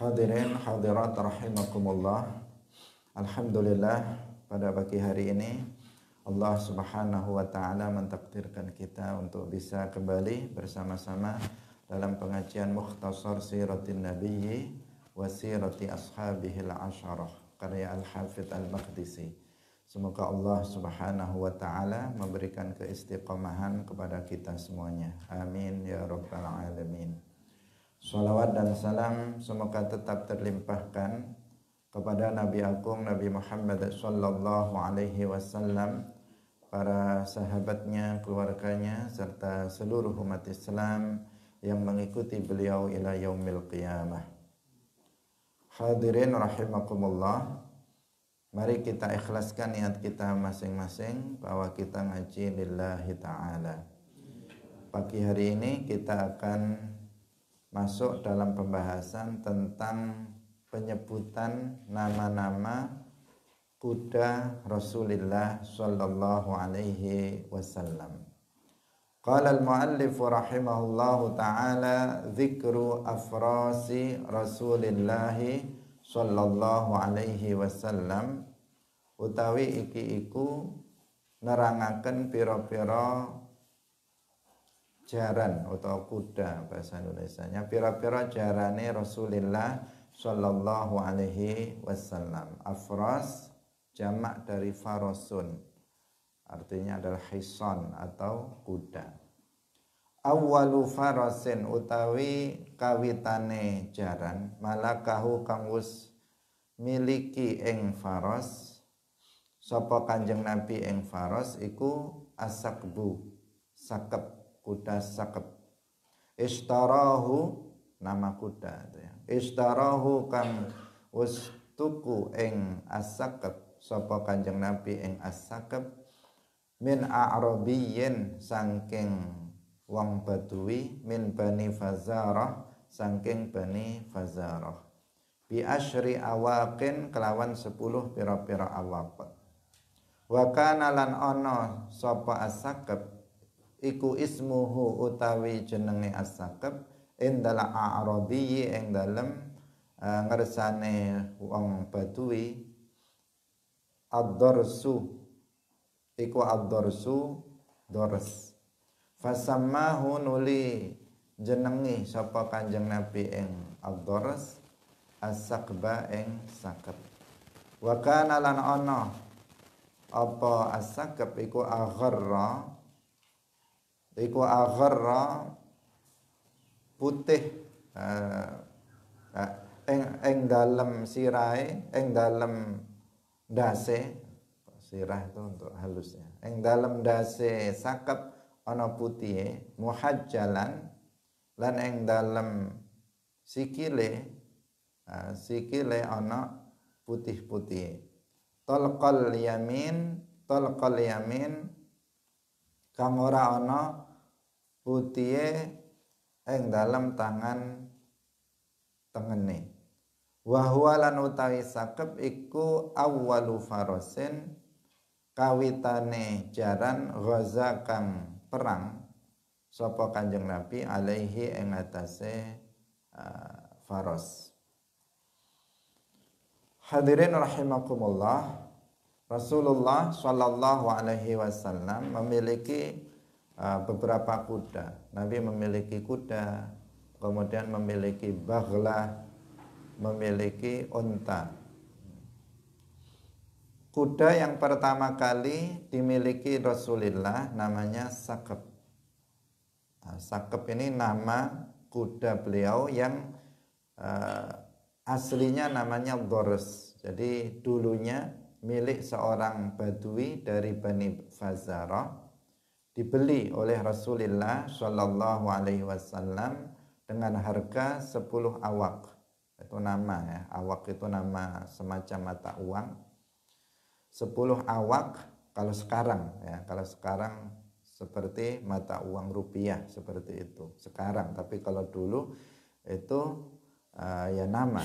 Hadirin hadirat rahimakumullah. Alhamdulillah pada pagi hari ini Allah Subhanahu wa taala mentakdirkan kita untuk bisa kembali bersama-sama dalam pengajian Mukhtasar Siratin Nabiyyi wa Sirati Ashabihil Asyarah karya al hafidh Al-Maqdisi. Semoga Allah Subhanahu wa taala memberikan keistiqomahan kepada kita semuanya. Amin ya rabbal alamin. Salawat dan salam semoga tetap terlimpahkan kepada Nabi Agung Nabi Muhammad Sallallahu Alaihi Wasallam, para sahabatnya, keluarganya, serta seluruh umat Islam yang mengikuti beliau ila yaumil qiyamah. Hadirin rahimakumullah, mari kita ikhlaskan niat kita masing-masing bahwa kita ngaji lillahi ta'ala. Pagi hari ini kita akan masuk dalam pembahasan tentang penyebutan nama-nama kuda Rasulullah sallallahu alaihi wasallam. Qala al-muallif rahimahullahu taala dzikru afrasi Rasulillah sallallahu alaihi wasallam utawi iki iku nerangaken pira-pira jaran atau kuda bahasa Indonesia pira-pira jarane Rasulullah Shallallahu Alaihi Wasallam afros jamak dari farosun artinya adalah hison atau kuda awalu farosin utawi kawitane jaran malakahu kangus miliki eng faros sapa kanjeng nabi eng faros iku asakbu sakep kuda sakep istarahu nama kuda ya. istarahu kang ustuku ing asakep sapa kanjeng nabi ing asakep min a'rabiyyin sangking wong badui min bani fazarah saking bani fazarah bi asyri awaqin kelawan 10 pira-pira awaq wa kana lan ana sapa asakep iku ismuhu utawi jenenge as-sakab indal a'rabi ing dalem uh, ngersane wong badui ad-darsu iku ad-darsu dors fasamahu nuli jenengi sapa kanjeng nabi ing ad-dars as-saqba ing sakab wa kana lan ana apa as-sakab iku agharra iku agharra putih ing eh, eh, ing dalem sirahe ing dalem dase sirah itu untuk halusnya eng dalam dase sakap ana putih, muhajjalan lan ing dalem sikile eh, sikile ana putih-putih talqal yamin talqal yamin kang ora ana putihe ing dalem tangan tengene wa huwa lan utawi sakep iku awwalu farosin kawitane jaran ghaza kang perang sapa kanjeng Nabi alaihi ing atase uh, eh, faros hadirin rahimakumullah Rasulullah Shallallahu Alaihi Wasallam memiliki e, beberapa kuda. Nabi memiliki kuda, kemudian memiliki baghlah, memiliki unta. Kuda yang pertama kali dimiliki Rasulullah namanya Sakep. Nah, Sakep ini nama kuda beliau yang e, aslinya namanya Doris. Jadi dulunya milik seorang Badui dari Bani Fazarah dibeli oleh Rasulullah Shallallahu Alaihi Wasallam dengan harga 10 awak itu nama ya awak itu nama semacam mata uang 10 awak kalau sekarang ya kalau sekarang seperti mata uang rupiah seperti itu sekarang tapi kalau dulu itu uh, ya nama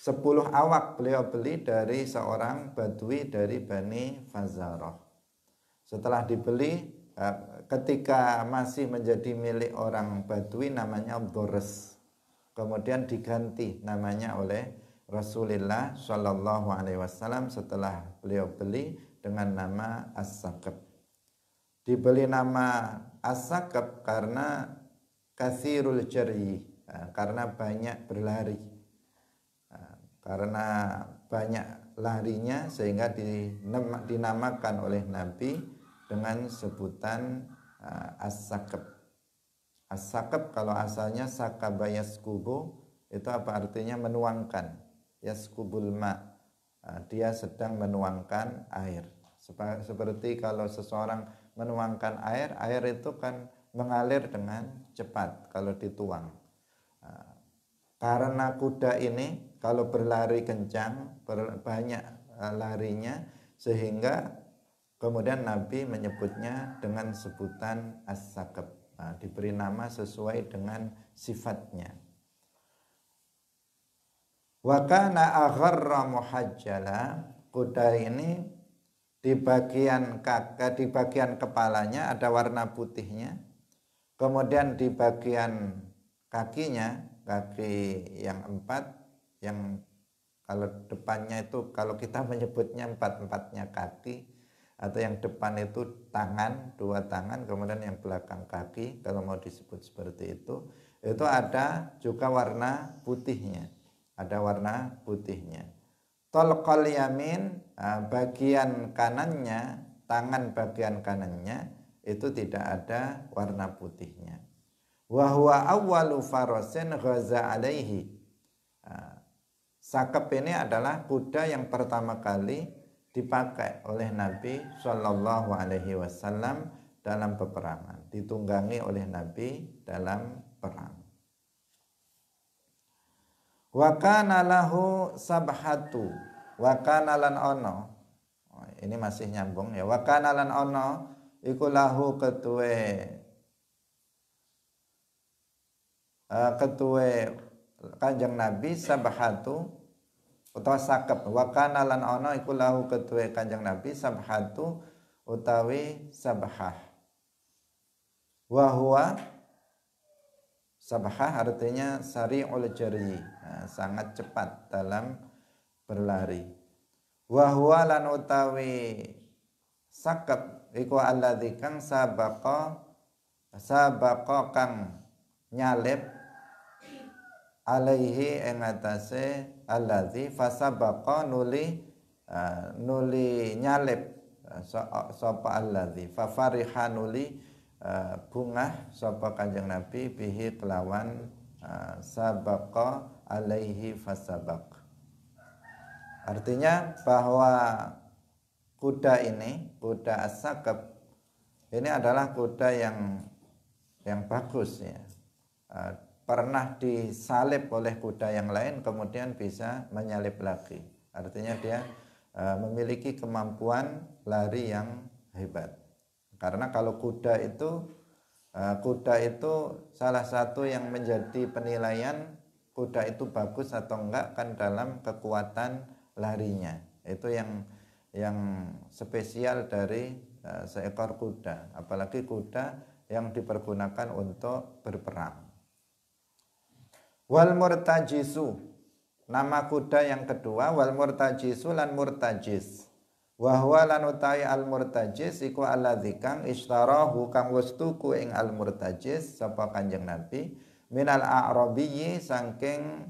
10 awak beliau beli dari seorang badui dari Bani Fazaroh. Setelah dibeli, eh, ketika masih menjadi milik orang badui namanya Abdurres. Kemudian diganti namanya oleh Rasulullah Shallallahu Alaihi Wasallam setelah beliau beli dengan nama as Dibeli nama as karena kasirul ceri, eh, karena banyak berlari karena banyak larinya sehingga dinamakan oleh Nabi dengan sebutan uh, as-sakab. As-sakab kalau asalnya sakaba yaskubu itu apa artinya menuangkan. Yaskubul ma. Eh, dia sedang menuangkan air. seperti kalau seseorang menuangkan air, air itu kan mengalir dengan cepat kalau dituang. Eh, karena kuda ini kalau berlari kencang, banyak e, larinya sehingga kemudian Nabi menyebutnya dengan sebutan as-sakab. Nah, diberi nama sesuai dengan sifatnya. Wakana agharra muhajjala, kuda ini di bagian kaki, di bagian kepalanya ada warna putihnya. Kemudian di bagian kakinya, kaki yang empat yang kalau depannya itu kalau kita menyebutnya empat empatnya kaki atau yang depan itu tangan dua tangan kemudian yang belakang kaki kalau mau disebut seperti itu itu ada juga warna putihnya ada warna putihnya tolkol yamin e, bagian kanannya tangan bagian kanannya itu tidak ada warna putihnya wahwa awalu farosin ghaza alaihi Sakep ini adalah kuda yang pertama kali dipakai oleh Nabi Shallallahu Alaihi Wasallam dalam peperangan, ditunggangi oleh Nabi dalam perang. Wakana lahu sabhatu Wakana lan ono oh, Ini masih nyambung ya Wakana lan ono ikulahu ketue eh, Ketue Kanjeng Nabi sabhatu utawa sakep wa kana lan ana iku lahu ketuwe Kanjeng Nabi sabhatu utawi sabhah wa huwa sabhah artinya sari'ul jari nah, sangat cepat dalam berlari wa huwa lan utawi sakep iku alladzi kang sabaqa sabaqa kang nyalep alaihi engatase atase allazi fasabaqa nuli uh, nuli nyalip eh, sopa allazi fafariha nuli uh, bungah sapa kanjeng nabi bihi kelawan uh, sabaqa alaihi fasabak. artinya bahwa kuda ini kuda asakep ini adalah kuda yang yang bagus ya uh, pernah disalib oleh kuda yang lain kemudian bisa menyalip lagi. Artinya dia uh, memiliki kemampuan lari yang hebat. Karena kalau kuda itu uh, kuda itu salah satu yang menjadi penilaian kuda itu bagus atau enggak kan dalam kekuatan larinya. Itu yang yang spesial dari uh, seekor kuda, apalagi kuda yang dipergunakan untuk berperang. Wal murtajisu Nama kuda yang kedua wal murtajisu lan murtajis. Wahwa lan utai al murtajis iku alladzi kang ishtarahu kang wustuku ing al murtajis sapa Kanjeng Nabi minal a'rabiyyi saking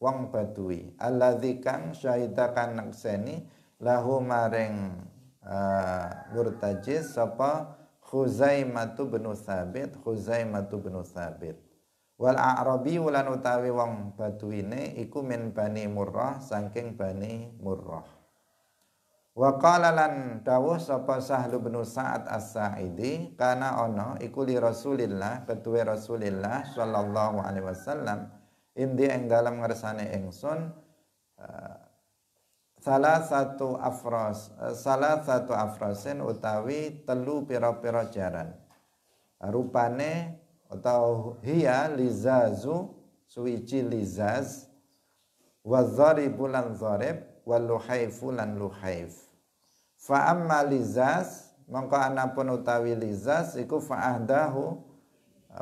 wong Badui. Alladzi kang syahida nakseni kan lahu maring uh, murtajis sapa Khuzaimatu bin sabit khuzaimatu bin sabit wal a'rabi lan utawi wong baduine iku min bani murrah saking bani murrah wa qala lan dawuh sapa sahlu bin sa'ad as-sa'idi kana ono iku li rasulillah ketuwe rasulillah sallallahu alaihi wasallam indi ing dalam ngersane ingsun uh, salah satu afros eh, salah satu afrosen utawi telu piro-piro jaran rupane atau hiya lizazu suici lizaz wa dharibu lan dharib wal luhaifu lan luhaif fa amma lizaz mongko anapun utawi lizaz iku fa'ahdahu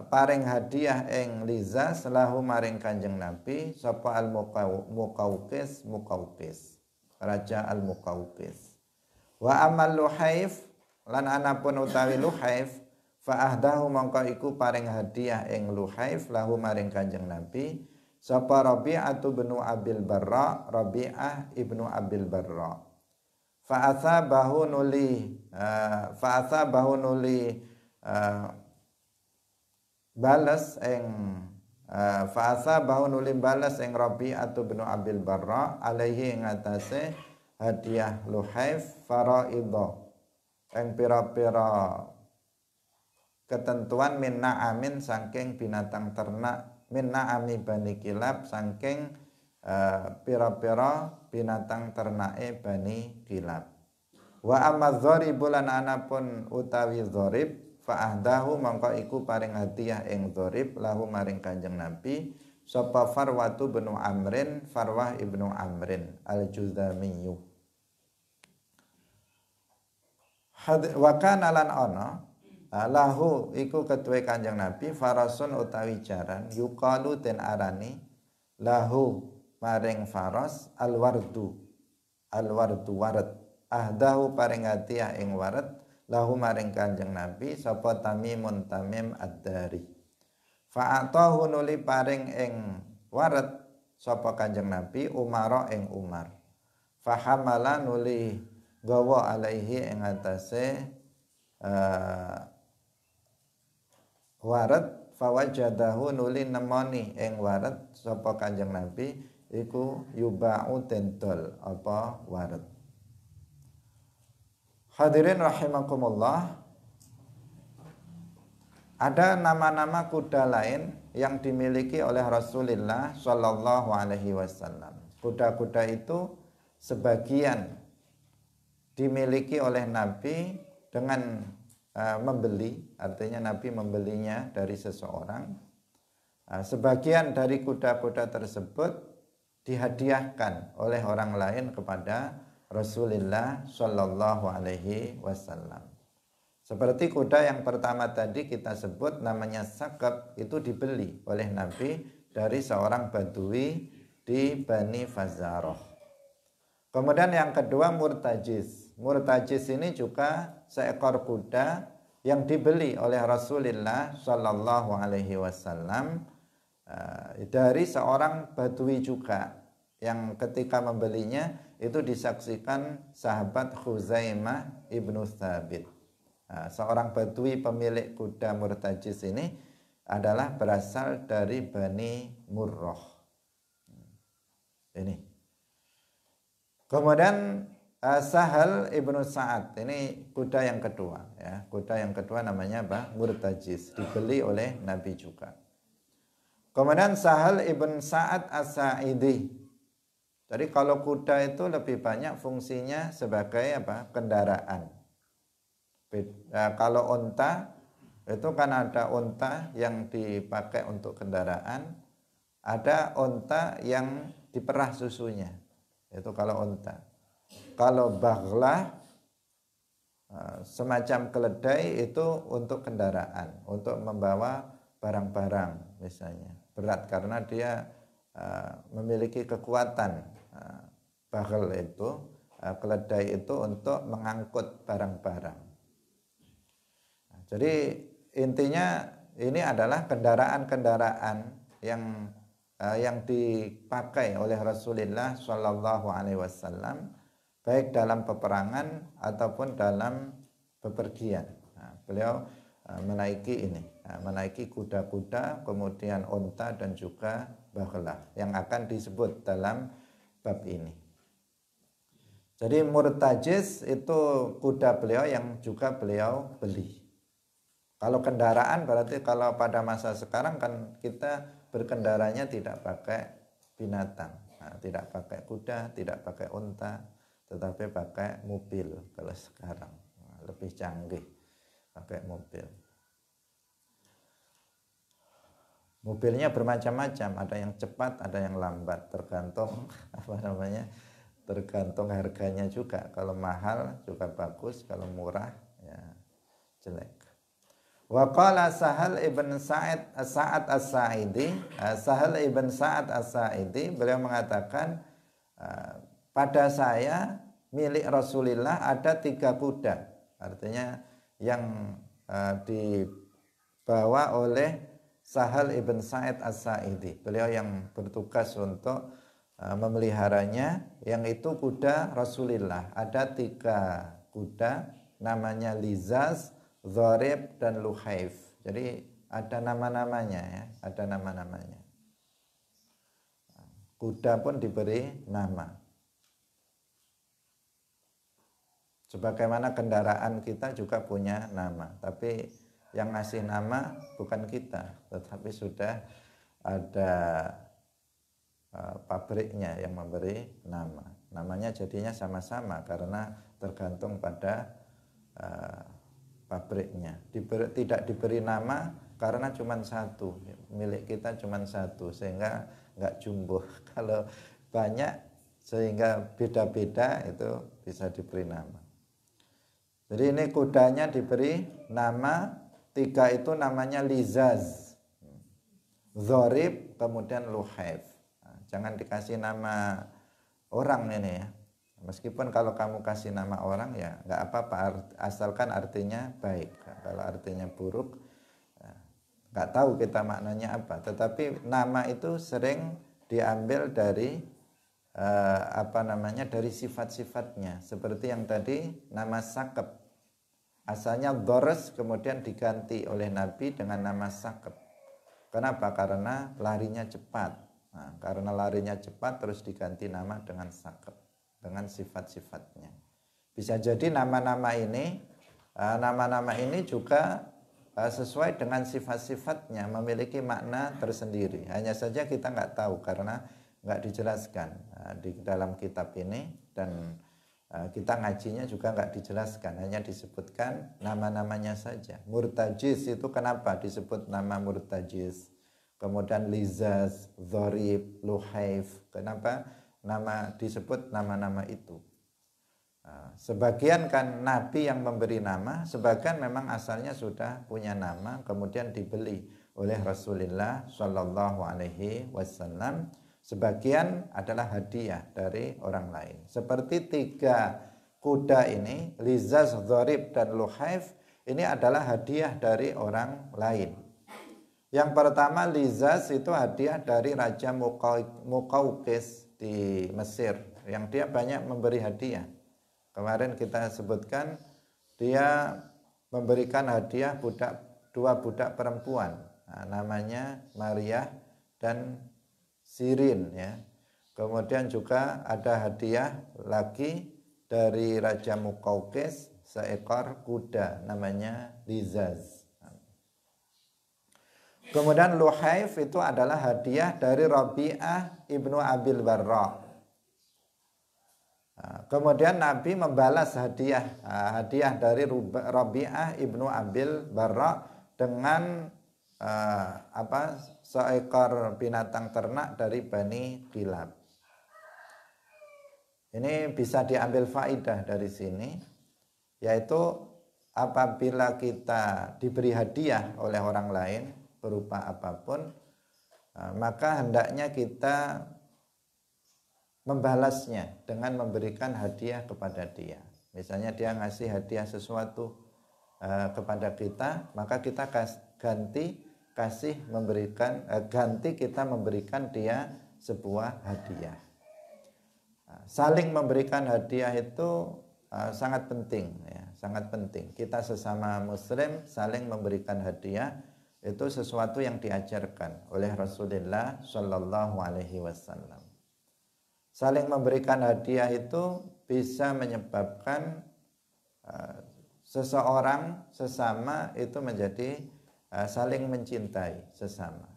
paring hadiah eng lizaz lahu maring kanjeng nabi sapa al muqawqis muqawqis raja al muqawqis wa amma luhaif lan anapun utawi luhaif Fa'ahdahu mongko iku paring hadiah ing Luhaif lahu maring Kanjeng Nabi sapa Rabi'atu binu Abil Barra Rabi'ah ibnu Abil Barra bahu nuli uh, eh, bahu nuli uh, eh, balas ing uh, eh, bahu nuli balas ing Rabi'atu binu Abil Barra alaihi ing atase hadiah Luhaif faraidah eng pira-pira ketentuan minna amin sangking binatang ternak minna ami bani kilab sangking uh, eh, pira-pira binatang ternake bani kilab wa amma bulan anapun utawi zorib fa ahdahu mangko iku paring hadiah ing zorib lahu maring kanjeng nabi sapa farwatu benu amrin farwah ibnu amrin al juzamiyu Had, wa kana lahu iku ketuwe kanjeng nabi farasun utawi jaran yukalu ten arani lahu maring faras alwardu alwardu warat ahdahu paring hadiah ya ing warat lahu maring kanjeng nabi sapa tamimun tamim ad-dari fa'atahu nuli paring ing warat sapa kanjeng nabi umara ing umar fahamala nuli gawa alaihi ing atase uh, warat fawajadahu nuli nemoni ing warat sopo Kanjeng Nabi iku yuba'u tentol apa warat Hadirin rahimakumullah ada nama-nama kuda lain yang dimiliki oleh Rasulullah Shallallahu Alaihi Wasallam. Kuda-kuda itu sebagian dimiliki oleh Nabi dengan Ah, membeli, artinya Nabi membelinya dari seseorang. Ah, sebagian dari kuda-kuda tersebut dihadiahkan oleh orang lain kepada Rasulullah Shallallahu Alaihi Wasallam. Seperti kuda yang pertama tadi kita sebut namanya sakab itu dibeli oleh Nabi dari seorang badui di Bani Fazaroh. Kemudian yang kedua murtajiz. Murtajis ini juga seekor kuda yang dibeli oleh Rasulullah Shallallahu Alaihi Wasallam eh, dari seorang Badui juga yang ketika membelinya itu disaksikan sahabat Khuzaimah ibnu Thabit. Eh, seorang Badui pemilik kuda Murtajis ini adalah berasal dari Bani Murroh Ini. Kemudian Eh, Sahal ibnu Sa'ad ini kuda yang kedua ya kuda yang kedua namanya apa Murtajis dibeli oleh Nabi juga kemudian Sahal ibn Sa'ad Asaidi jadi kalau kuda itu lebih banyak fungsinya sebagai apa kendaraan eh, kalau onta itu kan ada onta yang dipakai untuk kendaraan ada onta yang diperah susunya itu kalau onta kalau baghlah eh, semacam keledai itu untuk kendaraan, untuk membawa barang-barang misalnya. Berat karena dia eh, memiliki kekuatan uh, eh, bagel itu, keledai itu untuk mengangkut barang-barang. Nah, jadi intinya ini adalah kendaraan-kendaraan yang yang dipakai oleh Rasulullah Shallallahu Alaihi Wasallam baik dalam peperangan ataupun dalam bepergian. Nah, beliau eh, menaiki ini, eh, menaiki kuda-kuda, kemudian onta dan juga bakhlah yang akan disebut dalam bab ini. Jadi murtajis itu kuda beliau yang juga beliau beli. Kalau kendaraan berarti kalau pada masa sekarang kan kita berkendaranya tidak pakai binatang, nah, tidak pakai kuda, tidak pakai unta, tetapi pakai mobil kalau sekarang lebih canggih pakai mobil mobilnya bermacam-macam ada yang cepat ada yang lambat tergantung apa namanya tergantung harganya juga kalau mahal juga bagus kalau murah ya jelek Waqala Sahal ibn Sa'id Sa'ad As-Sa'idi eh, Sahal ibn Sa'ad As-Sa'idi beliau mengatakan eh, pada saya milik Rasulullah ada tiga kuda artinya yang uh, dibawa oleh Sahal ibn Sa'id as-Sa'idi beliau yang bertugas untuk uh, memeliharanya yang itu kuda Rasulullah ada tiga kuda namanya Lizaz, Zorib, dan Luhaif jadi ada nama-namanya ya ada nama-namanya kuda pun diberi nama Sebagaimana kendaraan kita juga punya nama, tapi yang ngasih nama bukan kita, tetapi sudah ada uh, pabriknya yang memberi nama. Namanya jadinya sama-sama karena tergantung pada uh, pabriknya. Diberi, tidak diberi nama karena cuma satu, milik kita cuma satu, sehingga nggak jumbo. Kalau banyak sehingga beda-beda itu bisa diberi nama. Jadi ini kudanya diberi nama tiga itu namanya Lizaz, Zorib, kemudian Luhaif. Nah, jangan dikasih nama orang ini ya. Meskipun kalau kamu kasih nama orang ya nggak apa-apa asalkan artinya baik. Nah, kalau artinya buruk nah, nggak tahu kita maknanya apa. Tetapi nama itu sering diambil dari eh, apa namanya dari sifat-sifatnya. Seperti yang tadi nama Sakep asalnya Gores kemudian diganti oleh Nabi dengan nama Sakep. Kenapa? Karena larinya cepat. Nah, karena larinya cepat terus diganti nama dengan Sakep, dengan sifat-sifatnya. Bisa jadi nama-nama ini eh, nama-nama ini juga eh, sesuai dengan sifat-sifatnya memiliki makna tersendiri. Hanya saja kita nggak tahu karena nggak dijelaskan eh, di dalam kitab ini dan Eh, kita ngajinya juga nggak dijelaskan, hanya disebutkan nama-namanya saja. Murtajis itu kenapa disebut nama Murtajis? Kemudian Lizaz, Zorib, Luhaif. Kenapa nama disebut nama-nama itu? Eh, sebagian kan Nabi yang memberi nama, sebagian memang asalnya sudah punya nama, kemudian dibeli oleh Rasulullah Shallallahu Alaihi Wasallam Sebagian adalah hadiah dari orang lain. Seperti tiga kuda ini, Lizaz, Zorib, dan Luhaif, ini adalah hadiah dari orang lain. Yang pertama, Lizaz itu hadiah dari Raja Mukaukis di Mesir, yang dia banyak memberi hadiah. Kemarin kita sebutkan, dia memberikan hadiah budak dua budak perempuan, nah, namanya Maria dan Sirin ya. Kemudian juga ada hadiah lagi dari Raja Mukaukes seekor kuda namanya Lizaz. Kemudian Luhaif itu adalah hadiah dari Rabi'ah ibnu Abil Barrah. Nah, kemudian Nabi membalas hadiah nah, hadiah dari Rabi'ah ibnu Abil Barrah dengan eh, apa seekor binatang ternak dari Bani Kilab. Ini bisa diambil faidah dari sini, yaitu apabila kita diberi hadiah oleh orang lain berupa apapun, eh, maka hendaknya kita membalasnya dengan memberikan hadiah kepada dia. Misalnya dia ngasih hadiah sesuatu eh, kepada kita, maka kita ganti kasih memberikan eh, ganti kita memberikan dia sebuah hadiah. Nah, saling memberikan hadiah itu eh, sangat penting ya, sangat penting. Kita sesama muslim saling memberikan hadiah itu sesuatu yang diajarkan oleh Rasulullah Shallallahu alaihi wasallam. Saling memberikan hadiah itu bisa menyebabkan eh, seseorang sesama itu menjadi Ah, saling mencintai sesama.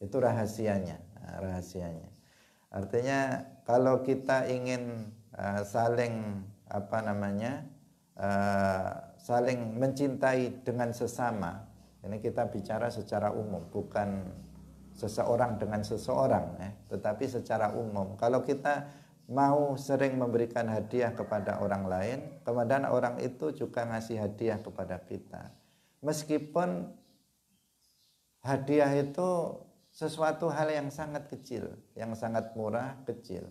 Itu rahasianya, ah, rahasianya. Artinya kalau kita ingin ah, saling apa namanya? saling mencintai dengan sesama. Ini kita bicara secara umum, bukan seseorang dengan seseorang ya, tetapi secara umum. Kalau kita mau sering memberikan hadiah kepada orang lain, kemudian orang itu juga ngasih hadiah kepada kita. Meskipun hadiah itu sesuatu hal yang sangat kecil, yang sangat murah, kecil.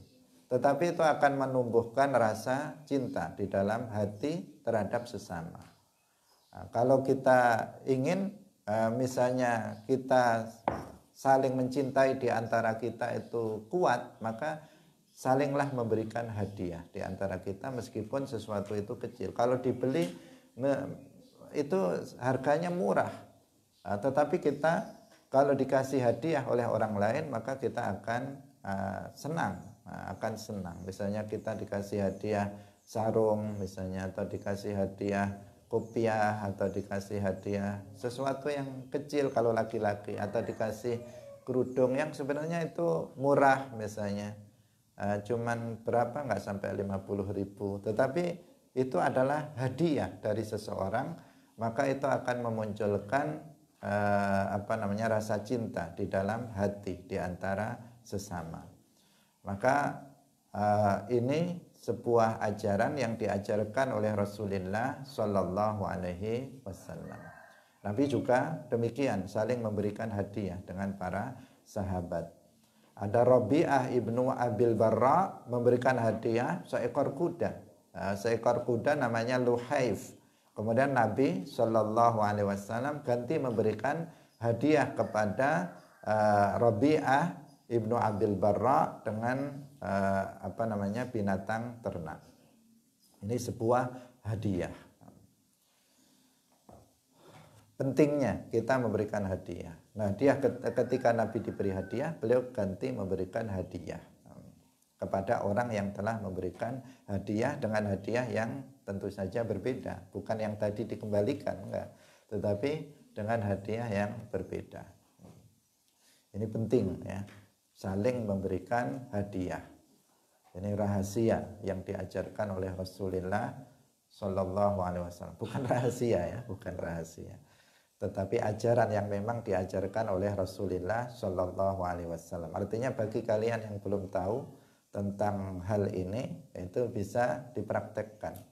Tetapi itu akan menumbuhkan rasa cinta di dalam hati terhadap sesama. Nah, kalau kita ingin, eh, misalnya kita saling mencintai di antara kita itu kuat, maka salinglah memberikan hadiah di antara kita meskipun sesuatu itu kecil. Kalau dibeli itu harganya murah, Uh, tetapi kita kalau dikasih hadiah oleh orang lain maka kita akan uh, senang, uh, akan senang. Misalnya kita dikasih hadiah sarung misalnya atau dikasih hadiah kopiah atau dikasih hadiah sesuatu yang kecil kalau laki-laki atau dikasih kerudung yang sebenarnya itu murah misalnya uh, cuman berapa nggak sampai 50 ribu tetapi itu adalah hadiah dari seseorang maka itu akan memunculkan eh, apa namanya rasa cinta di dalam hati di antara sesama. Maka eh, ini sebuah ajaran yang diajarkan oleh Rasulullah Shallallahu Alaihi Wasallam. Nabi juga demikian saling memberikan hadiah dengan para sahabat. Ada Robiah ibnu Abil Barra memberikan hadiah seekor kuda. Nah, seekor kuda namanya Luhaif Kemudian Nabi Shallallahu Alaihi Wasallam ganti memberikan hadiah kepada uh, Rabi'ah ibnu Abil Barra dengan uh, apa namanya binatang ternak. Ini sebuah hadiah. Pentingnya kita memberikan hadiah. Nah, hadiah ketika Nabi diberi hadiah, beliau ganti memberikan hadiah hmm, kepada orang yang telah memberikan hadiah dengan hadiah yang tentu saja berbeda, bukan yang tadi dikembalikan enggak, tetapi dengan hadiah yang berbeda. Ini penting ya, saling memberikan hadiah. Ini rahasia yang diajarkan oleh Rasulullah Shallallahu Alaihi Wasallam. Bukan rahasia ya, bukan rahasia, tetapi ajaran yang memang diajarkan oleh Rasulullah Shallallahu Alaihi Wasallam. Artinya bagi kalian yang belum tahu tentang hal ini itu bisa dipraktekkan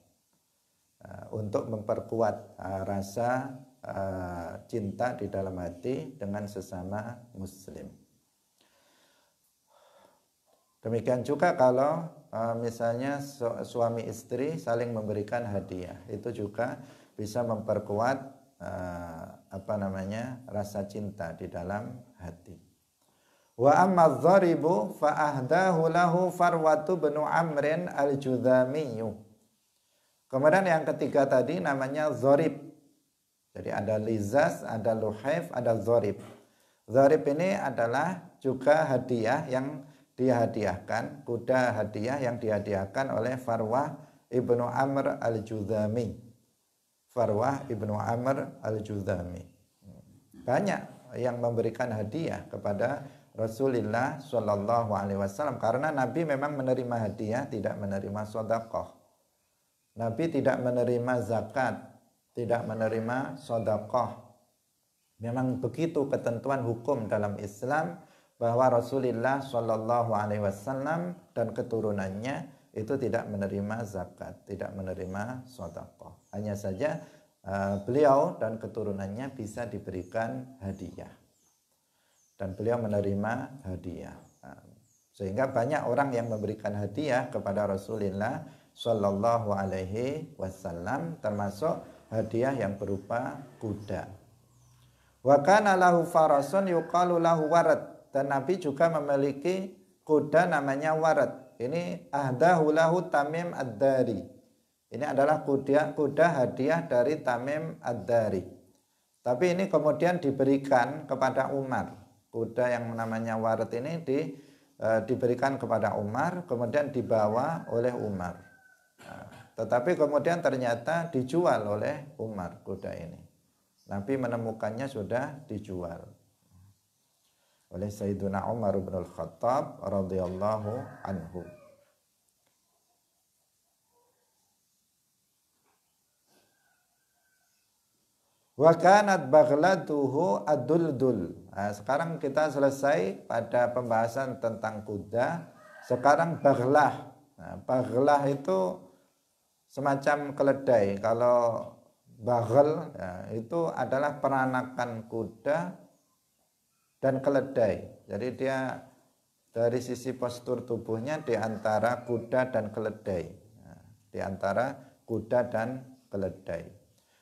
Eh, untuk memperkuat eh, rasa eh, cinta di dalam hati dengan sesama muslim. Demikian juga kalau misalnya suami istri saling memberikan hadiah, itu juga bisa memperkuat apa namanya rasa cinta di dalam hati. Wa amma dharibu fa ahdahu lahu Farwatu bin Amrin al-Judhamiyyu Kemudian yang ketiga tadi namanya zorib. Jadi ada lizas, ada luhaif, ada zorib. Zorib ini adalah juga hadiah yang dihadiahkan, kuda hadiah yang dihadiahkan oleh Farwah Ibnu Amr al Juzami. Farwah Ibnu Amr al Juzami Banyak yang memberikan hadiah kepada Rasulullah Shallallahu Alaihi Wasallam karena Nabi memang menerima hadiah, tidak menerima sodakoh. Nabi tidak menerima zakat, tidak menerima sodakoh. Memang begitu ketentuan hukum dalam Islam bahwa Rasulullah Shallallahu Alaihi Wasallam dan keturunannya itu tidak menerima zakat, tidak menerima sodakoh. Hanya saja e, beliau dan keturunannya bisa diberikan hadiah dan beliau menerima hadiah. Nah, sehingga banyak orang yang memberikan hadiah kepada Rasulullah Shallallahu Alaihi Wasallam termasuk hadiah yang berupa kuda. Wakana lahu farasun yuqalu lahu warad dan Nabi juga memiliki kuda namanya warat Ini ahdahu lahu Tamim Ad-Dari. Ini adalah kuda kuda hadiah dari Tamim Ad-Dari. Tapi ini kemudian diberikan kepada Umar. Kuda yang namanya warat ini di, e, diberikan kepada Umar, kemudian dibawa oleh Umar. Tetapi kemudian ternyata dijual oleh Umar kuda ini. Nabi menemukannya sudah dijual oleh Sayyiduna Umar bin Al-Khattab radhiyallahu anhu. Wa kanat baghlatuhu adul-dul. Nah, sekarang kita selesai pada pembahasan tentang kuda. Sekarang baghlah. Nah, baghlah itu semacam keledai kalau bagel ya, itu adalah peranakan kuda dan keledai jadi dia dari sisi postur tubuhnya di antara kuda dan keledai ya, di antara kuda dan keledai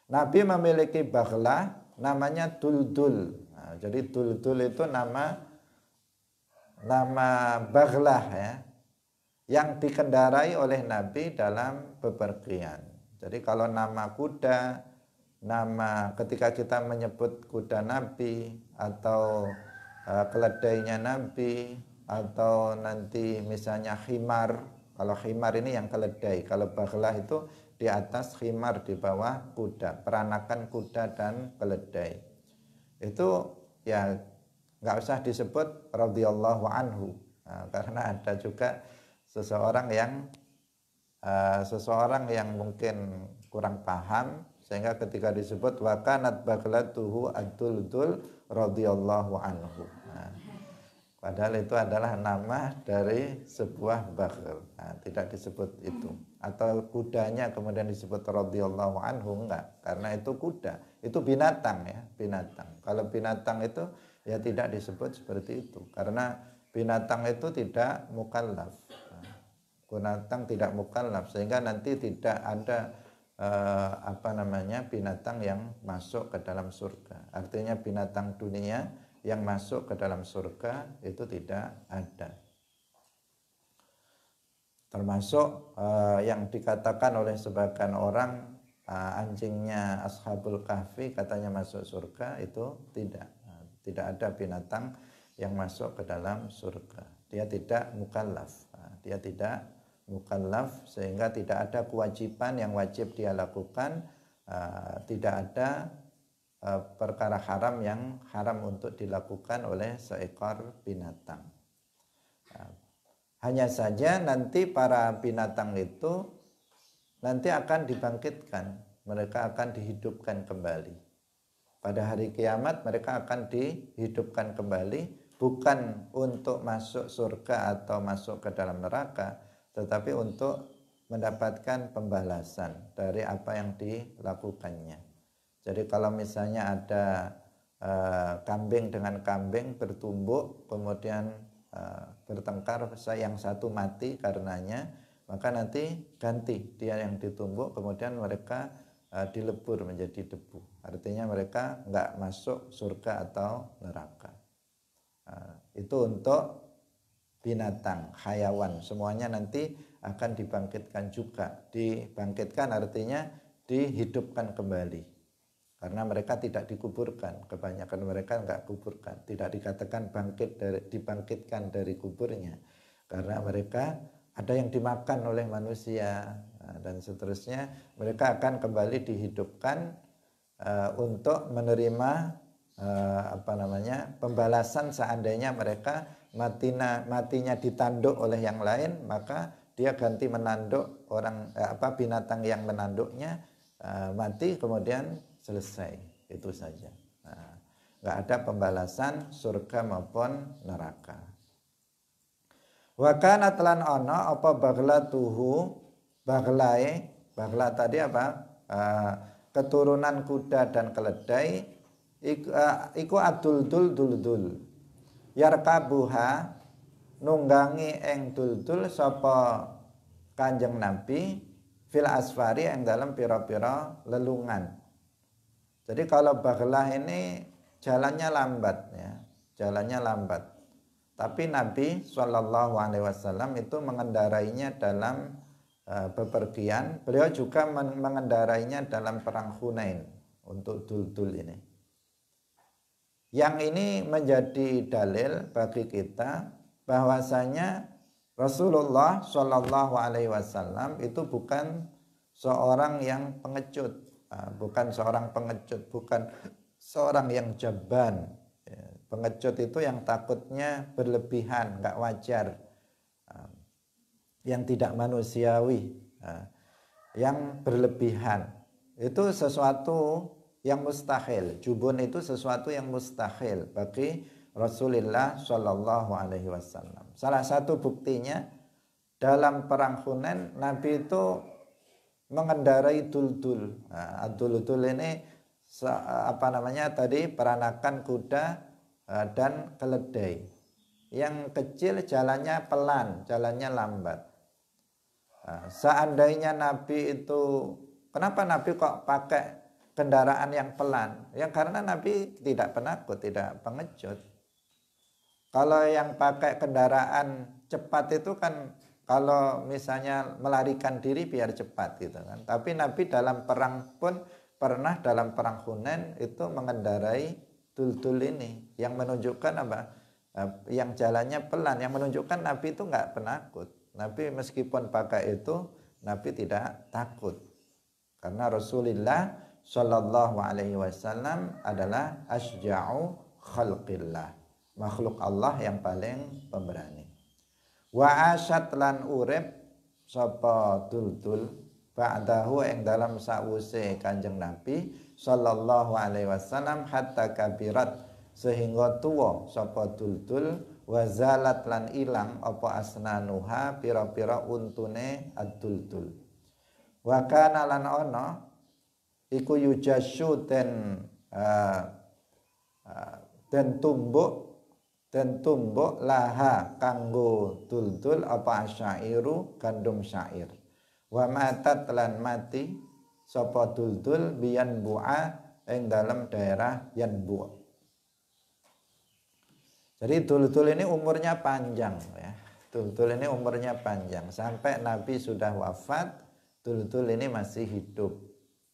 Nabi memiliki baglah namanya duldul nah, jadi duldul itu nama nama baglah ya yang dikendarai oleh Nabi dalam bepergian. Jadi kalau nama kuda, nama ketika kita menyebut kuda Nabi atau uh, keledainya Nabi atau nanti misalnya khimar, kalau khimar ini yang keledai, kalau bagelah itu di atas khimar di bawah kuda, peranakan kuda dan keledai. Itu ya nggak usah disebut radhiyallahu anhu nah, karena ada juga seseorang yang uh, seseorang yang mungkin kurang paham sehingga ketika disebut wakanat baglatuhu adul-dul radhiyallahu anhu. Nah, padahal itu adalah nama dari sebuah bagel. Nah, tidak disebut itu. Atau kudanya kemudian disebut radhiyallahu anhu enggak, karena itu kuda. Itu binatang ya, binatang. Kalau binatang itu ya tidak disebut seperti itu karena binatang itu tidak mukallaf binatang tidak mukallaf sehingga nanti tidak ada eh, apa namanya binatang yang masuk ke dalam surga. Artinya binatang dunia yang masuk ke dalam surga itu tidak ada. Termasuk eh, yang dikatakan oleh sebagian orang eh, anjingnya ashabul kahfi katanya masuk surga itu tidak eh, tidak ada binatang yang masuk ke dalam surga. Dia tidak mukallaf, eh, dia tidak mukallaf sehingga tidak ada kewajiban yang wajib dia lakukan uh, tidak ada uh, perkara haram yang haram untuk dilakukan oleh seekor binatang uh, hanya saja nanti para binatang itu nanti akan dibangkitkan mereka akan dihidupkan kembali pada hari kiamat mereka akan dihidupkan kembali bukan untuk masuk surga atau masuk ke dalam neraka tetapi untuk mendapatkan pembalasan dari apa yang dilakukannya. Jadi kalau misalnya ada uh, kambing dengan kambing bertumbuk kemudian uh, bertengkar yang satu mati karenanya, maka nanti ganti dia yang ditumbuk kemudian mereka uh, dilebur menjadi debu. Artinya mereka nggak masuk surga atau neraka. Uh, itu untuk binatang, hayawan, semuanya nanti akan dibangkitkan juga. Dibangkitkan artinya dihidupkan kembali. Karena mereka tidak dikuburkan, kebanyakan mereka nggak kuburkan, tidak dikatakan bangkit dari dibangkitkan dari kuburnya. Karena mereka ada yang dimakan oleh manusia nah, dan seterusnya, mereka akan kembali dihidupkan uh, untuk menerima eh, apa namanya pembalasan seandainya mereka matina matinya ditanduk oleh yang lain maka dia ganti menanduk orang eh, apa binatang yang menanduknya eh, mati kemudian selesai itu saja nah, nggak nah, ada pembalasan surga maupun neraka wakana telan ono apa bagla tuhu baglae bagla tadi apa eh, keturunan kuda dan keledai iku, eh, iku adul dul dul dul buha nunggangi eng dul-dul sapa Kanjeng Nabi fil asfari eng dalam piro-piro lelungan. Jadi kalau bagelah ini jalannya lambat ya, jalannya lambat. Tapi Nabi Shallallahu Alaihi Wasallam itu mengendarainya dalam uh, bepergian. Beliau juga mengendarainya dalam perang Hunain untuk dul-dul ini yang ini menjadi dalil bagi kita bahwasanya Rasulullah Shallallahu Alaihi Wasallam itu bukan seorang yang pengecut, ah, bukan seorang pengecut, bukan seorang yang jaban. Ya, pengecut itu yang takutnya berlebihan, nggak wajar, ah, yang tidak manusiawi, ah, yang berlebihan. Itu sesuatu yang mustahil. Jubun itu sesuatu yang mustahil bagi Rasulullah Shallallahu Alaihi Wasallam. Salah satu buktinya dalam perang Hunain Nabi itu mengendarai duldul. Nah, dul ini apa namanya tadi peranakan kuda eh, dan keledai. Yang kecil jalannya pelan, jalannya lambat. Nah, seandainya Nabi itu kenapa Nabi kok pakai kendaraan yang pelan. Yang karena Nabi tidak penakut, tidak pengecut. Kalau yang pakai kendaraan cepat itu kan kalau misalnya melarikan diri biar cepat gitu kan. Tapi Nabi dalam perang pun pernah dalam perang Hunain itu mengendarai tul-tul ini yang menunjukkan apa? Eh, yang jalannya pelan yang menunjukkan Nabi itu nggak penakut. Nabi meskipun pakai itu Nabi tidak takut. Karena Rasulullah Sallallahu Alaihi Wasallam adalah asja'u khalqillah makhluk Allah yang paling pemberani wa asat lan urip sapa dul ba'dahu ing dalam sa'wuse Kanjeng Nabi sallallahu alaihi wasallam hatta kabirat sehingga tua sapa dul wa zalat lan ilang apa asnanuha pira-pira untune ad dul wa kana lan ono iku yujasyu ten uh, eh, uh, eh, ten tumbuk ten tumbuk laha kanggo tuldul apa syairu gandum syair wa matat lan mati sapa tuldul biyan bu'a ing dalam daerah yan bu'a jadi tuldul ini umurnya panjang ya Tultul ini umurnya panjang sampai Nabi sudah wafat, Tultul ini masih hidup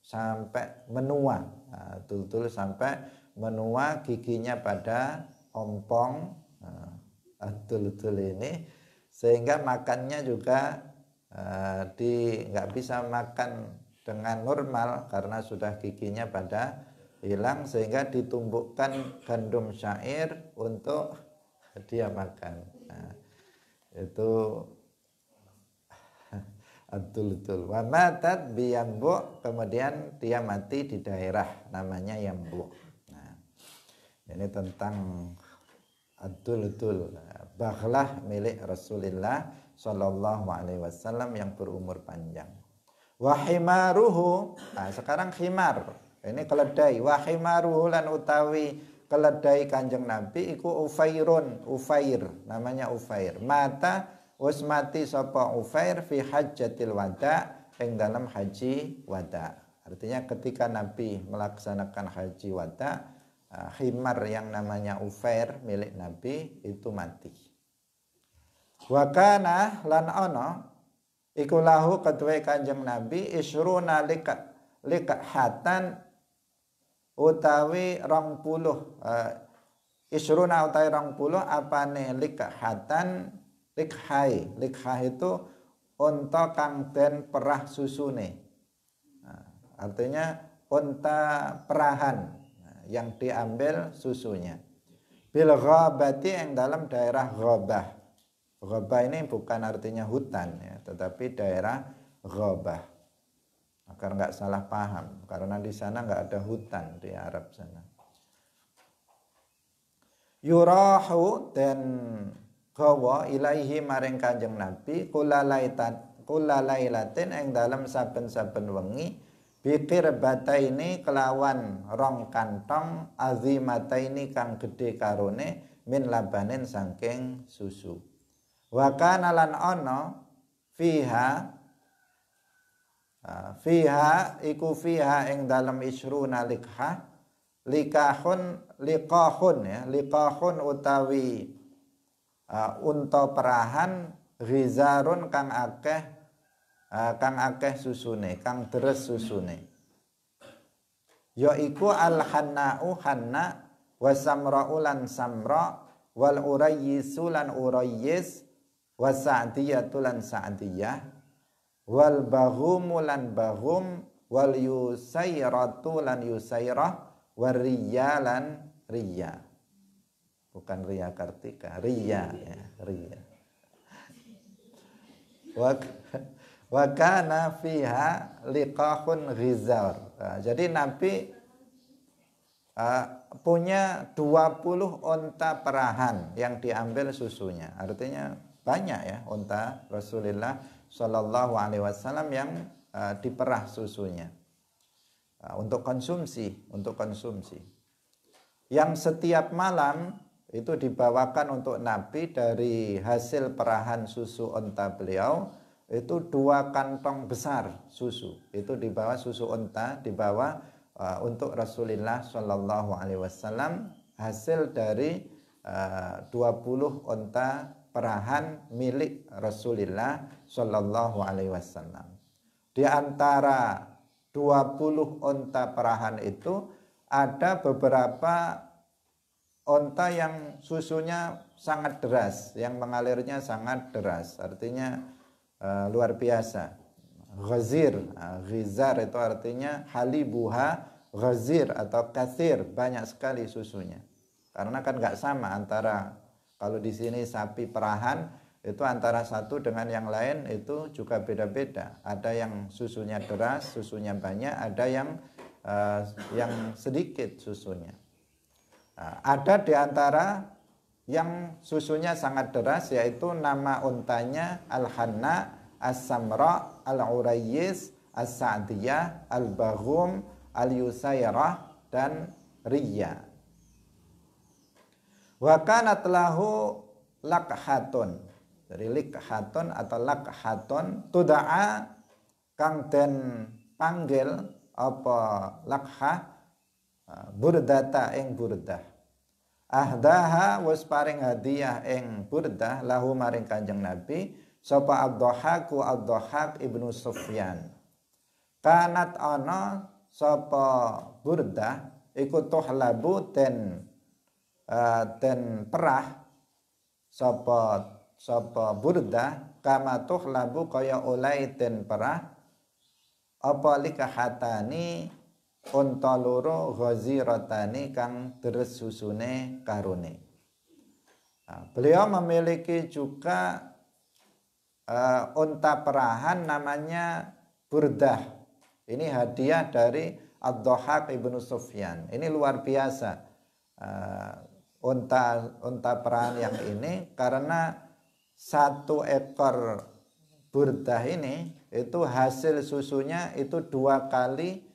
sampai menua nah, tutul tul-tul sampai menua giginya pada ompong nah, nah, tutul tul-tul ini sehingga makannya juga uh, di nggak bisa makan dengan normal karena sudah giginya pada hilang sehingga ditumbukkan gandum syair untuk dia makan nah, itu Abdul Wa matat biyambu kemudian dia mati di daerah namanya Yambu. Nah, ini tentang Abdul Baghlah milik Rasulullah Shallallahu Alaihi Wasallam yang berumur panjang. Wahimaruhu, nah sekarang khimar, ini keledai. Wahimaruhu lan utawi keledai kanjeng Nabi, iku ufairun, ufair, namanya ufair. Mata wis mati sapa Ufair fi hajjatil wada ing dalam haji wada. Artinya ketika Nabi melaksanakan haji wada, eh, himar yang namanya Ufair milik Nabi itu mati. Wakana lan ana iku lahu kedue Kanjeng Nabi isruna lika lika hatan utawi rong puluh uh, isruna utawi rong puluh apane lika hatan likhai likhai itu onta kang den perah susune nah, artinya unta perahan nah, yang diambil susunya bil ghabati yang dalam daerah ghabah ghabah ini bukan artinya hutan ya tetapi daerah ghabah agar nggak salah paham karena di sana nggak ada hutan di Arab sana yurahu dan gawa ilaihi maring Kanjeng Nabi kula laitat kula latin eng dalam saben-saben wengi bikir ini kelawan rong kantong ini kang gede karone min labanin saking susu wakanalan kana fihah ana fiha fiha iku fiha eng dalam isru nalikha likahun likahun ya likahun utawi uh, unta perahan Rizarun kang akeh uh, kang akeh susune kang deres susune yaiku al hanna'u hanna wasamra ulan samra wal urayyis lan urayyis wasadiyatul lan sa'diyah wal baghumu lan baghum wal yusairatul lan yusairah wariya lan riya bukan Ria Kartika Ria ya Ria wakana fiha liqahun ghizar nah, jadi Nabi ah, punya 20 onta perahan yang diambil susunya artinya banyak ya onta Rasulullah Shallallahu Alaihi Wasallam yang ah, diperah susunya ah, untuk konsumsi untuk konsumsi yang setiap malam itu dibawakan untuk Nabi dari hasil perahan susu onta beliau itu dua kantong besar susu itu dibawa susu onta dibawa uh, untuk Rasulullah Shallallahu Alaihi Wasallam hasil dari uh, 20 onta perahan milik Rasulullah Shallallahu Alaihi Wasallam di antara 20 onta perahan itu ada beberapa onta yang susunya sangat deras, yang mengalirnya sangat deras, artinya uh, luar biasa. Ghazir, uh, ghizar itu artinya halibuha ghazir atau kathir, banyak sekali susunya. Karena kan nggak sama antara kalau di sini sapi perahan itu antara satu dengan yang lain itu juga beda-beda. Ada yang susunya deras, susunya banyak, ada yang uh, yang sedikit susunya. Nah, ada di antara yang susunya sangat deras yaitu nama untanya Al-Hanna, As-Samra, Al-Urayyis, As-Sa'diyah, Al-Baghum, Al-Yusairah dan Riyya. Wa kanat lahu lakhatun. Jadi lakhatun atau lakhatun tuda'a kang den panggil apa lakhah burdata ing burdah ahdaha was paring hadiah ing burdah lahu maring kanjeng nabi sapa abdohaku abdohak ibnu sufyan kanat ana sapa burdah iku labu ten uh, ten perah sapa sapa burdah kama tuhlabu kaya oleh ten perah apa likahatani unta loro ghaziratani kang deres susune karune nah, beliau memiliki juga uh, unta perahan namanya burdah ini hadiah dari Abdohak Ibnu Sufyan ini luar biasa uh, unta unta perahan yang ini karena satu ekor burdah ini itu hasil susunya itu dua kali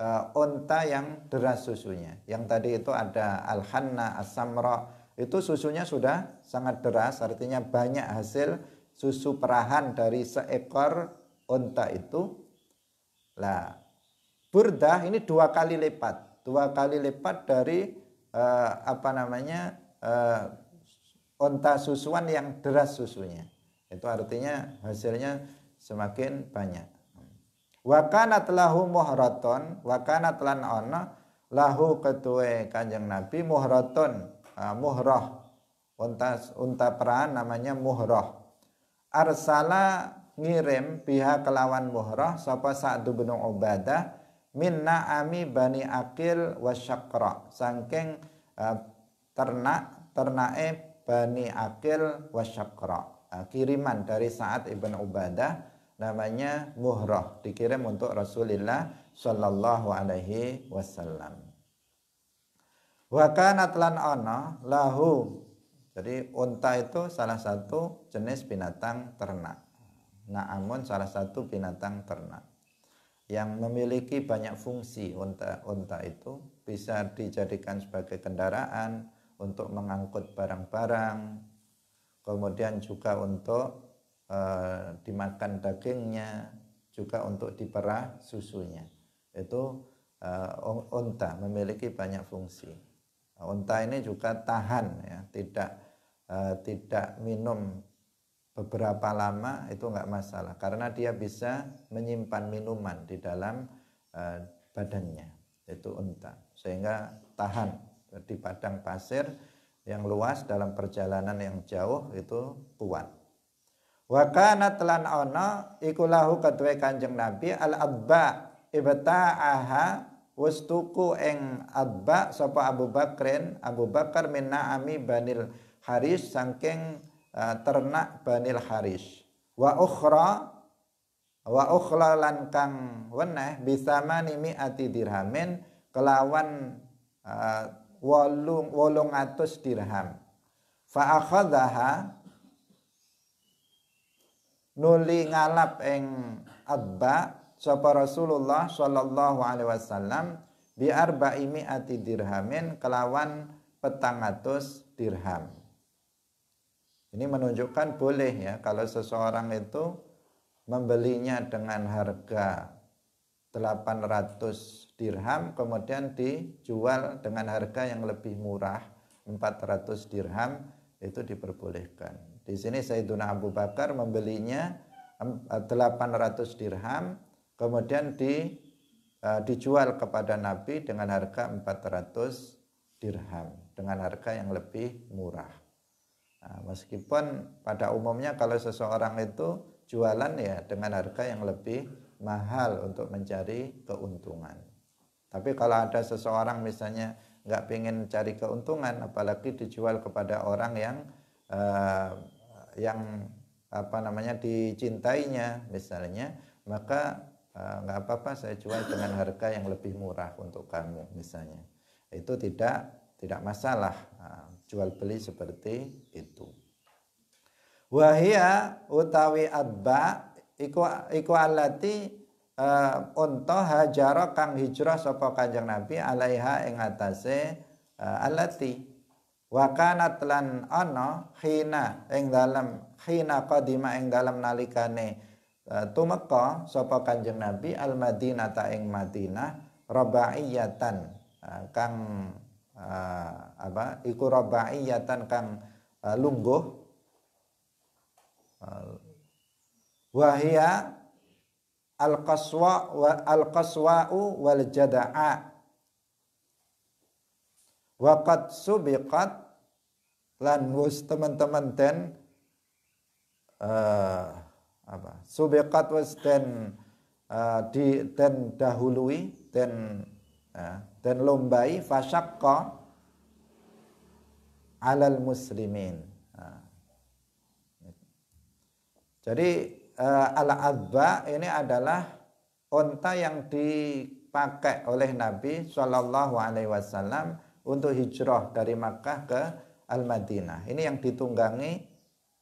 uh, eh, onta yang deras susunya. Yang tadi itu ada al-hanna, as-samra, itu susunya sudah sangat deras, artinya banyak hasil susu perahan dari seekor onta itu. Lah, burdah ini dua kali lipat, dua kali lipat dari uh, apa namanya uh, eh, onta susuan yang deras susunya. Itu artinya hasilnya semakin banyak wa kanat lahu muhraton wa kanat lan ana lahu ketue kanjeng nabi muhraton uh, muhrah unta unta peran namanya muhrah arsala ngirim pihak kelawan muhrah sapa sa'd bin ubadah minna ami bani akil wa syaqra saking uh, ternak ternae bani akil wa syaqra uh, kiriman dari saat ibn ubadah namanya muhrah dikirim untuk Rasulullah sallallahu alaihi wasallam. Wa kanat lan ana lahu. Jadi unta itu salah satu jenis binatang ternak. Naamun salah satu binatang ternak yang memiliki banyak fungsi unta unta itu bisa dijadikan sebagai kendaraan untuk mengangkut barang-barang kemudian juga untuk e, dimakan dagingnya, juga untuk diperah susunya. Itu e, eh, unta memiliki banyak fungsi. Unta ini juga tahan ya, tidak e, tidak minum beberapa lama itu nggak masalah karena dia bisa menyimpan minuman di dalam e, badannya itu unta sehingga tahan di padang pasir yang luas dalam perjalanan yang jauh itu kuat wa kana telan ana iku lahu kedue kanjeng nabi al abba ibta'aha wustuku ing abba sapa Abu Bakrin Abu Bakar min naami banil Haris saking uh, ternak banil Haris wa ukhra wa ukhla lan kang weneh bisamani ati dirhamin kelawan uh, wolung wolung atus dirham fa akhadaha nuli ngalap ing abba sapa Rasulullah sallallahu alaihi wasallam bi arba'i ati dirhamin kelawan petangatus dirham. Ini menunjukkan boleh ya kalau seseorang itu membelinya dengan harga 800 dirham kemudian dijual dengan harga yang lebih murah 400 dirham itu diperbolehkan. Di sini Sayyiduna Abu Bakar membelinya 800 eh, dirham kemudian di eh, dijual kepada Nabi dengan harga 400 dirham dengan harga yang lebih murah. Nah, meskipun pada umumnya kalau seseorang itu jualan ya dengan harga yang lebih mahal untuk mencari keuntungan. Tapi kalau ada seseorang misalnya nggak pengen cari keuntungan, apalagi dijual kepada orang yang eh, yang apa namanya dicintainya misalnya maka e, nggak uh, apa-apa saya jual dengan harga yang lebih murah untuk kamu misalnya itu tidak tidak masalah uh, jual beli seperti itu wahia utawi adba iku iku alati uh, e, unta kang hijrah saka kanjeng nabi alaiha ing atase alati wa kanat lan ana khina ing dalem khina qadima ing dalem nalikane e, tumeka sapa kanjeng nabi al madinah ta ing madinah rabaiyatan e, kang e, apa iku rabaiyatan kang lungguh wahia al qaswa wa al qaswa wal jada'a Wakat subikat lan wus teman-teman ten uh, apa subikat wus ten uh, di ten dahului ten uh, ten lombai fasyaqqa alal muslimin uh. jadi uh, al adba ini adalah onta yang dipakai oleh Nabi Shallallahu Alaihi Wasallam untuk hijrah dari Makkah ke Al-Madinah. Ini yang ditunggangi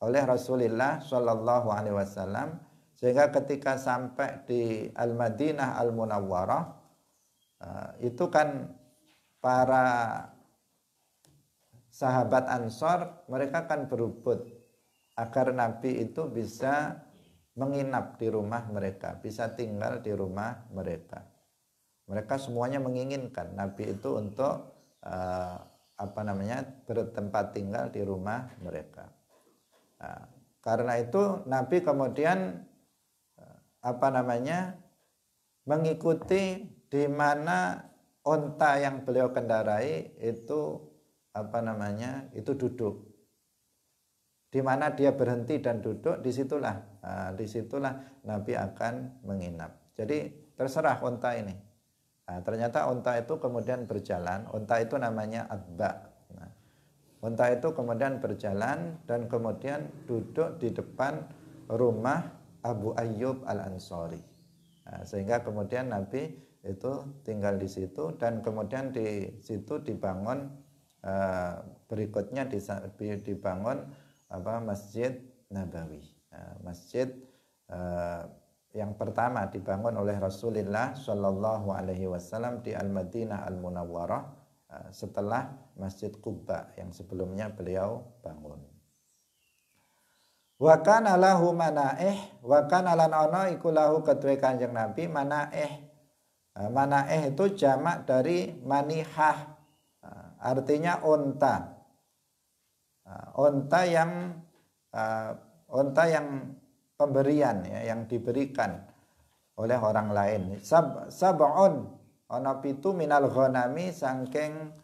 oleh Rasulullah Shallallahu Alaihi Wasallam sehingga ketika sampai di Al-Madinah Al-Munawwarah eh, itu kan para sahabat Ansor mereka kan berebut agar Nabi itu bisa menginap di rumah mereka, bisa tinggal di rumah mereka. Mereka semuanya menginginkan Nabi itu untuk uh, apa namanya bertempat tinggal di rumah mereka. Uh, karena itu Nabi kemudian uh, apa namanya mengikuti di mana onta yang beliau kendarai itu apa namanya itu duduk di mana dia berhenti dan duduk disitulah uh, nah, disitulah Nabi akan menginap jadi terserah onta ini Nah, ternyata unta itu kemudian berjalan. Unta itu namanya adba. Nah, unta itu kemudian berjalan dan kemudian duduk di depan rumah Abu Ayyub Al Ansori. Nah, sehingga kemudian Nabi itu tinggal di situ dan kemudian di situ dibangun eh, berikutnya dibangun apa Masjid Nabawi. Nah, masjid eh, yang pertama dibangun oleh Rasulullah Shallallahu Alaihi Wasallam di Al Madinah Al Munawwarah eh, setelah Masjid Kuba yang sebelumnya beliau bangun. Wakan alahu manaeh, wakan alan ono ikulahu ketua kanjeng Nabi manaeh. Manaeh itu jamak dari manihah, eh, artinya onta. Eh, onta yang onta yang pemberian ya yang diberikan oleh orang lain. Sab sabon ono pitu minal ghonami saking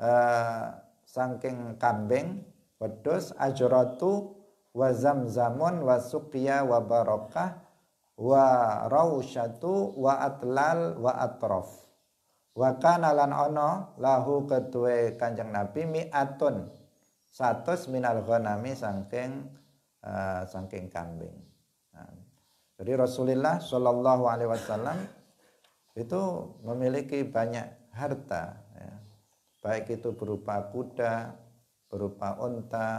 uh, saking kambing wedhus ajratu wa zamzamun wa suqya wa barakah wa rawshatu wa atlal wa atrof wa kanalan ono lahu ketue kanjeng nabi mi'atun satus minal ghanami saking uh, saking kambing. Nah, jadi Rasulullah Shallallahu Alaihi Wasallam itu memiliki banyak harta, ya. baik itu berupa kuda, berupa unta,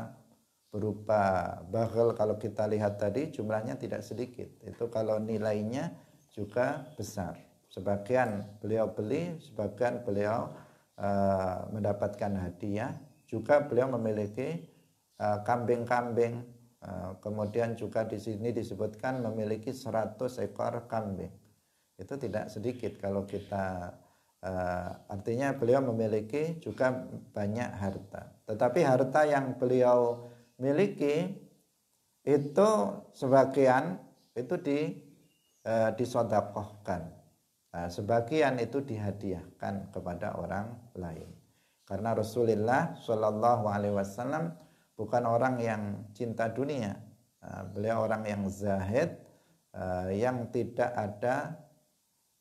berupa bagel. Kalau kita lihat tadi jumlahnya tidak sedikit. Itu kalau nilainya juga besar. Sebagian beliau beli, sebagian beliau uh, mendapatkan hadiah. Juga beliau memiliki eh, kambing-kambing uh, Eh, kemudian juga di sini disebutkan memiliki 100 ekor kambing. Itu tidak sedikit kalau kita eh, artinya beliau memiliki juga banyak harta. Tetapi harta yang beliau miliki itu sebagian itu di eh, disodakohkan. Nah, sebagian itu dihadiahkan kepada orang lain. Karena Rasulullah Shallallahu Alaihi Wasallam bukan orang yang cinta dunia. Ah, beliau orang yang zahid, ah, yang tidak ada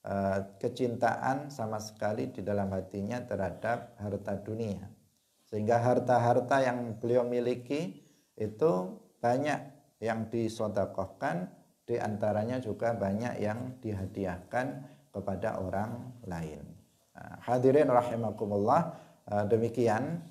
ah, kecintaan sama sekali di dalam hatinya terhadap harta dunia. Sehingga harta-harta yang beliau miliki itu banyak yang disodakohkan, diantaranya juga banyak yang dihadiahkan kepada orang lain. Hadirin rahimakumullah, demikian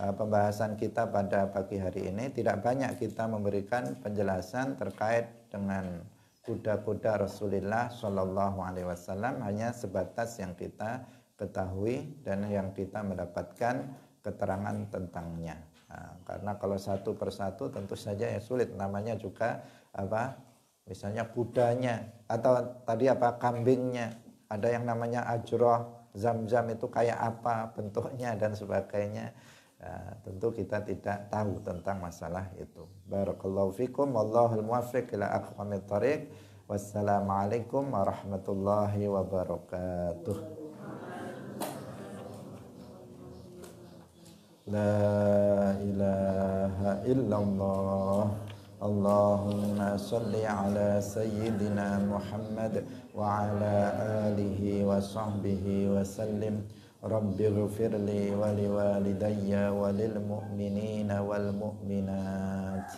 Eh, pembahasan kita pada pagi hari ini tidak banyak kita memberikan penjelasan terkait dengan kuda-kuda Rasulullah Shallallahu Alaihi Wasallam hanya sebatas yang kita ketahui dan yang kita mendapatkan keterangan tentangnya. Nah, karena kalau satu persatu tentu saja yang sulit namanya juga apa misalnya kudanya atau tadi apa kambingnya ada yang namanya ajroh zam-zam itu kayak apa bentuknya dan sebagainya Ya, tentu kita tidak tahu tentang masalah itu. Barakallahu fikum wallahul muwaffiq ila aqwamit thariq. Wassalamualaikum warahmatullahi wabarakatuh. La ilaha illallah. Allahumma ala sayyidina Muhammad wa ala alihi wa sahbihi wa sallim. رب اغفر لي ولوالدي وللمؤمنين والمؤمنات